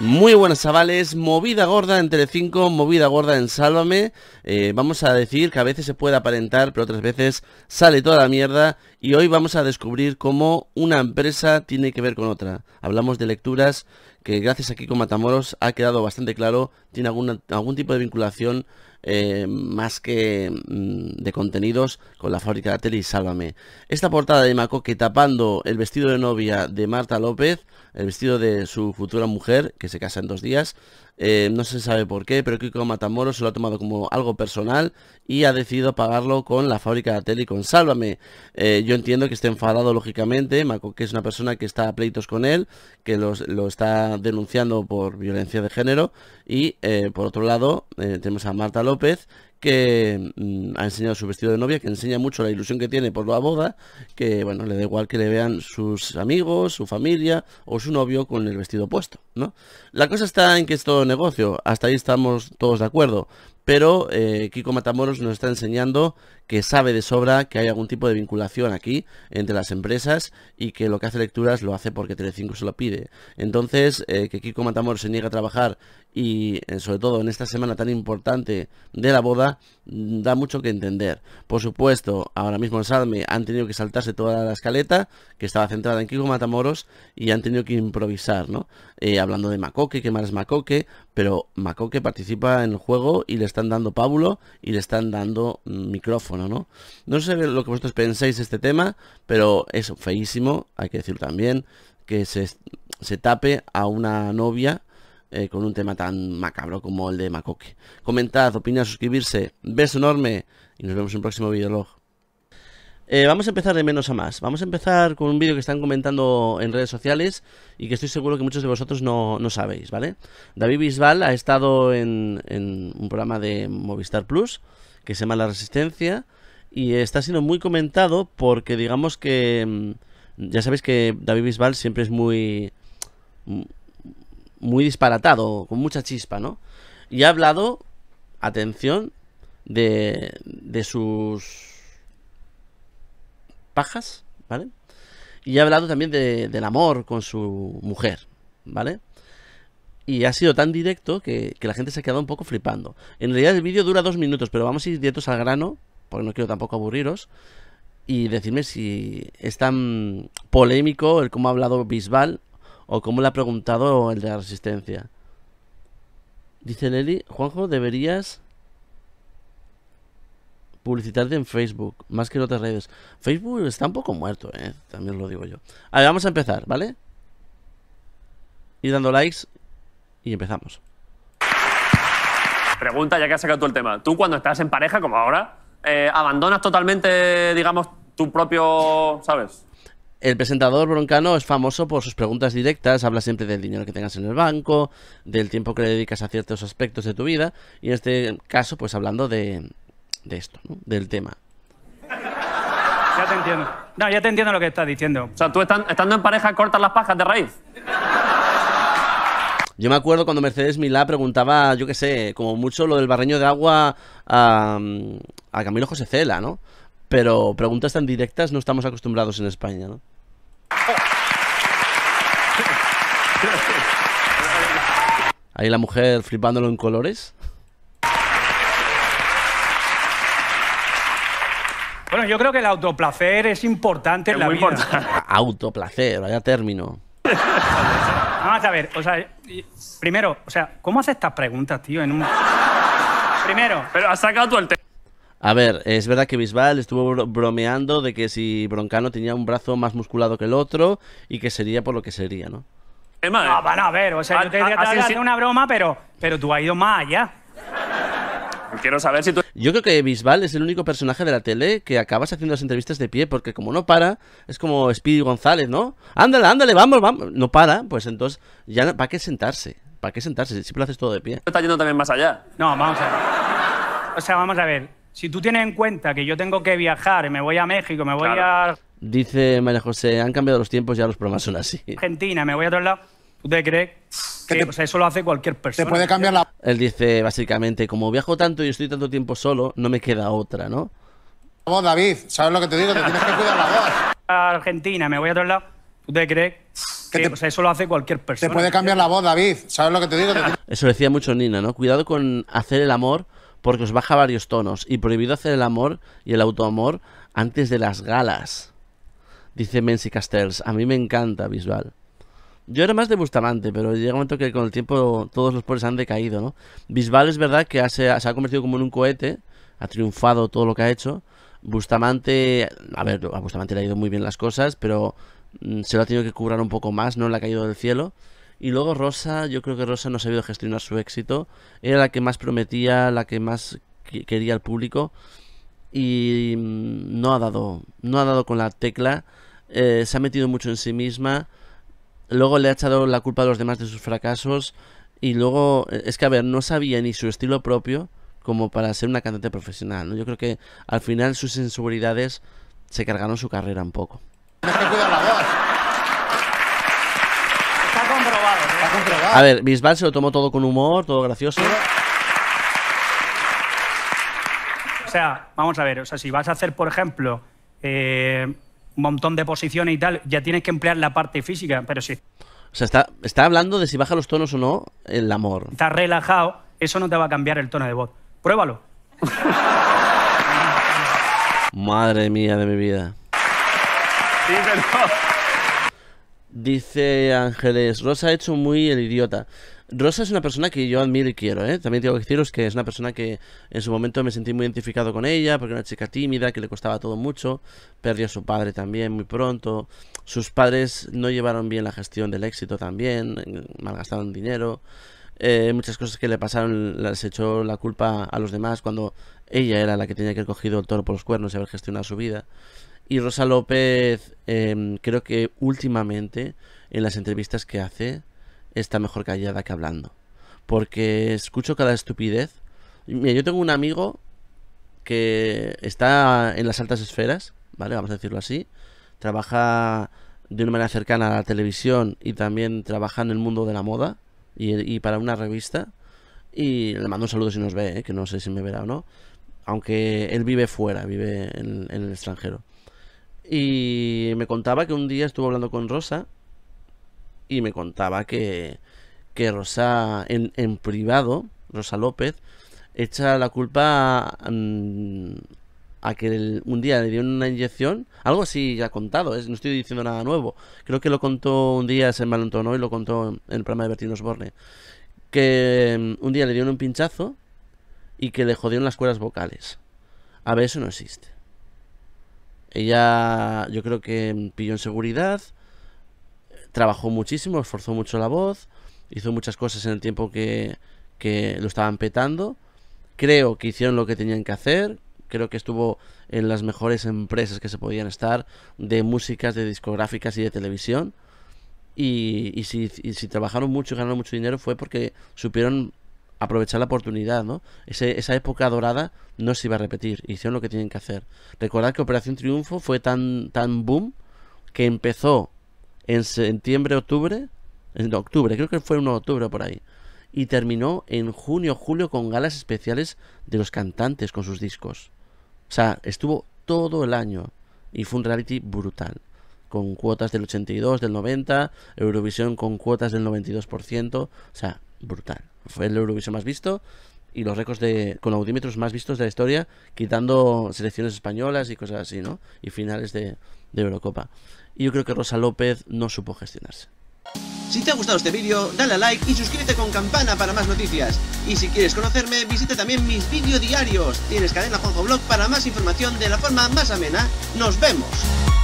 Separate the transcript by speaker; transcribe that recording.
Speaker 1: Muy buenas chavales, movida gorda en Telecinco, movida gorda en Sálvame eh, Vamos a decir que a veces se puede aparentar, pero otras veces sale toda la mierda Y hoy vamos a descubrir cómo una empresa tiene que ver con otra Hablamos de lecturas que gracias a Kiko Matamoros ha quedado bastante claro Tiene algún tipo de vinculación eh, más que mm, de contenidos con la fábrica de la tele y Sálvame. Esta portada de Macoque tapando el vestido de novia de Marta López, el vestido de su futura mujer, que se casa en dos días, eh, no se sabe por qué, pero Kiko Matamoros se lo ha tomado como algo personal y ha decidido pagarlo con la fábrica de tele y con Sálvame. Eh, yo entiendo que esté enfadado, lógicamente, que es una persona que está a pleitos con él, que lo está denunciando por violencia de género. Y eh, por otro lado, tenemos a Marta López, que mm, ha enseñado su vestido de novia, que enseña mucho la ilusión que tiene por la boda, que bueno, le da igual que le vean sus amigos, su familia o su novio con el vestido puesto, ¿no? La cosa está en que es todo negocio, hasta ahí estamos todos de acuerdo, pero eh, Kiko Matamoros nos está enseñando que sabe de sobra que hay algún tipo de vinculación aquí entre las empresas y que lo que hace lecturas lo hace porque Telecinco se lo pide. Entonces, eh, que Kiko Matamoros se niegue a trabajar y eh, sobre todo en esta semana tan importante de la boda, mm, da mucho que entender. Por supuesto, ahora mismo en Salme han tenido que saltarse toda la escaleta que estaba centrada en Kiko Matamoros y han tenido que improvisar, ¿no? Eh, hablando de Macoque, que más es Macoque, pero Macoque participa en el juego y le están dando pábulo y le están dando mm, micrófono. ¿no? sé lo que vosotros pensáis de este tema, pero es feísimo, hay que decir también, que se, tape a una novia eh, con un tema tan macabro como el de Macoque. Comentad, opinad, suscribirse. Beso enorme y nos vemos en un próximo videolog. Eh, vamos a empezar de menos a más. Vamos a empezar con un vídeo que están comentando en redes sociales y que estoy seguro que muchos de vosotros no, sabéis, ¿vale? David Bisbal ha estado en, en un programa de Movistar Plus que se llama La Resistencia y está siendo muy comentado porque digamos que mm, ya sabéis que David Bisbal siempre es muy mm, muy disparatado, con mucha chispa, ¿no? Y ha hablado, atención, de, sus pajas, ¿vale? Y ha hablado también de, del amor con su mujer, ¿vale? Y ha sido tan directo que, la gente se ha quedado un poco flipando. En realidad el vídeo dura dos minutos, pero vamos a ir directos al grano, porque no quiero tampoco aburriros. Y decirme si es tan polémico el cómo ha hablado Bisbal o cómo le ha preguntado el de la resistencia. Dice Leli, Juanjo, deberías publicitarte en Facebook, más que en otras redes. Facebook está un poco muerto, ¿eh? También lo digo yo. A ver, vamos a empezar, ¿vale? y dando likes y empezamos.
Speaker 2: Pregunta, ya que has sacado tú el tema. Tú cuando estás en pareja, como ahora, eh, abandonas totalmente, digamos, tu propio, ¿sabes?
Speaker 1: El presentador broncano es famoso por sus preguntas directas, habla siempre del dinero que tengas en el banco, del tiempo que le dedicas a ciertos aspectos de tu vida, y en este caso, pues hablando de, esto, ¿no? del tema.
Speaker 2: Ya te entiendo. No, ya te entiendo lo que estás diciendo. O sea, tú estando en pareja cortas las pajas de raíz.
Speaker 1: Yo me acuerdo cuando Mercedes Milá preguntaba, yo qué sé, como mucho lo del barreño de agua a, Camilo José Cela, ¿no? Pero preguntas tan directas no estamos acostumbrados en España, ¿no? Ahí la mujer flipándolo en colores.
Speaker 2: Bueno, yo creo que el autoplacer es importante en la vida. Importante.
Speaker 1: Autoplacer, vaya término.
Speaker 2: Vamos a ver, o sea, primero, o sea, ¿cómo haces estas preguntas, tío? En un... primero. Pero has sacado tú el tema.
Speaker 1: A ver, es verdad que Bisbal estuvo bromeando de que si Broncano tenía un brazo más musculado que el otro y que sería por lo que sería, ¿no?
Speaker 2: No, van a ver, o sea, ah, yo te diría ah, una broma, pero, pero tú
Speaker 1: has ido más allá saber si Yo creo que Bisbal es el único personaje de la tele que acabas haciendo las entrevistas de pie, porque como no para, es como Speedy González, ¿no? Ándale, ándale, vamos, vamos. No para, pues entonces ya ¿para qué sentarse? ¿Para qué sentarse? Siempre lo haces todo de pie.
Speaker 2: Está yendo también más allá. No, vamos a ver. O sea, vamos a ver. Si tú tienes en cuenta que yo tengo que viajar, me voy a México, me voy a...
Speaker 1: Dice María José, han cambiado los tiempos, ya los programas son así.
Speaker 2: Argentina, me voy a otro lado. ¿Tú te crees? Que eso lo hace cualquier persona. puede cambiar
Speaker 1: Él dice básicamente, como viajo tanto y estoy tanto tiempo solo, no me queda otra, ¿no?
Speaker 2: Vamos, David, ¿sabes lo que te digo? Te tienes que cuidar la voz. Argentina, me voy a otro lado. ¿Tú te crees? Que eso lo hace cualquier persona. Te puede cambiar la voz, David. ¿Sabes lo que te digo?
Speaker 1: Eso decía mucho Nina, ¿no? Cuidado con hacer el amor porque os baja varios tonos. Y prohibido hacer el amor y el autoamor antes de las galas. Dice Mency Castells. A mí me encanta, Visual. Yo era más de Bustamante, pero llega un momento que con el tiempo todos los pobres han decaído, ¿no? Bisbal es verdad que se ha convertido como en un cohete, ha triunfado todo lo que ha hecho. Bustamante, a ver, a Bustamante le ha ido muy bien las cosas, pero mm, se lo ha tenido que curar un poco más, no le ha caído del cielo. Y luego Rosa, yo creo que Rosa no ha sabido gestionar su éxito. Era la que más prometía, la que más quería al público. Y mm, no ha dado, no ha dado con la tecla. Eh, se ha metido mucho en sí misma luego le ha echado la culpa a los demás de sus fracasos y luego eh, es que a ver no sabía ni su estilo propio como para ser una cantante profesional yo creo que al final sus inseguridades se cargaron su carrera un poco
Speaker 2: Está comprobado, ¿eh? Está comprobado. A ver,
Speaker 1: Bisbal se lo tomó todo con humor, todo gracioso.
Speaker 2: O sea, vamos a ver, o sea, si vas a hacer, por ejemplo, eh, un montón de posiciones y tal, ya tienes que emplear la parte
Speaker 1: física, pero sí. O sea, está, está hablando de si baja los tonos o no el amor. Está
Speaker 2: relajado, eso no te va a cambiar el tono de voz. Pruébalo.
Speaker 1: Madre mía de mi vida. Dice Ángeles, Rosa ha hecho muy el idiota. Rosa es una persona que yo admiro y quiero, ¿eh? También tengo que deciros que es una persona que en su momento me sentí muy identificado con ella, porque era una chica tímida, que le costaba todo mucho, perdió a su padre también muy pronto, sus padres no llevaron bien la gestión del éxito también, malgastaron dinero, eh, muchas cosas que le pasaron las echó la culpa a los demás cuando ella era la que tenía que haber cogido el toro por los cuernos y haber gestionado su vida. Y Rosa López em, creo que últimamente en las entrevistas que hace está mejor callada que hablando. Porque escucho cada estupidez. Mira, yo tengo un amigo que está en las altas esferas, ¿vale? Vamos a decirlo así. Trabaja de una manera cercana a la televisión y también trabaja en el mundo de la moda y, para una revista. Y le mando un saludo si nos ve, ¿eh? que no sé si me verá o no. Aunque él vive fuera, vive en el extranjero. Y me contaba que un día estuvo hablando con Rosa y me contaba que, que Rosa en, en privado, Rosa López, echa la culpa mm, a que un día le dieron una inyección, algo así ya contado, es, no estoy diciendo nada nuevo, creo que lo contó un día en Malentono y lo contó en, el programa de Bertín Osborne, que mm, un día le dieron un pinchazo y que le jodieron las cuerdas vocales. A ver, eso no existe. Ella yo creo que mm, pilló en seguridad trabajó muchísimo, esforzó mucho la voz, hizo muchas cosas en el tiempo que, que lo estaban petando. Creo que hicieron lo que tenían que hacer, creo que estuvo en las mejores empresas que se podían estar de músicas, de discográficas y de televisión. Y, si, trabajaron mucho y ganaron mucho dinero fue porque supieron aprovechar la oportunidad, ¿no? esa época dorada no se iba a repetir, hicieron lo que tienen que hacer. Recordad que Operación Triunfo fue tan, tan boom que empezó en septiembre, octubre, en octubre, creo que fue en octubre por ahí. Y terminó en junio, julio con galas especiales de los cantantes con sus discos. O sea, estuvo todo el año y fue un reality brutal. Con cuotas del 82, del 90, Eurovisión con cuotas del 92%, o sea, brutal. Fue el Eurovisión más visto y los récords de, con audímetros más vistos de la historia, quitando selecciones españolas y cosas así, ¿no? Y finales de, de Eurocopa. Y yo creo que Rosa López no supo gestionarse. Si te ha gustado este vídeo, dale a like y suscríbete con campana para más noticias. Y si quieres conocerme, visita también mis vídeos diarios. Tienes cadena Juanjo Blog para más información de la forma más amena. ¡Nos vemos!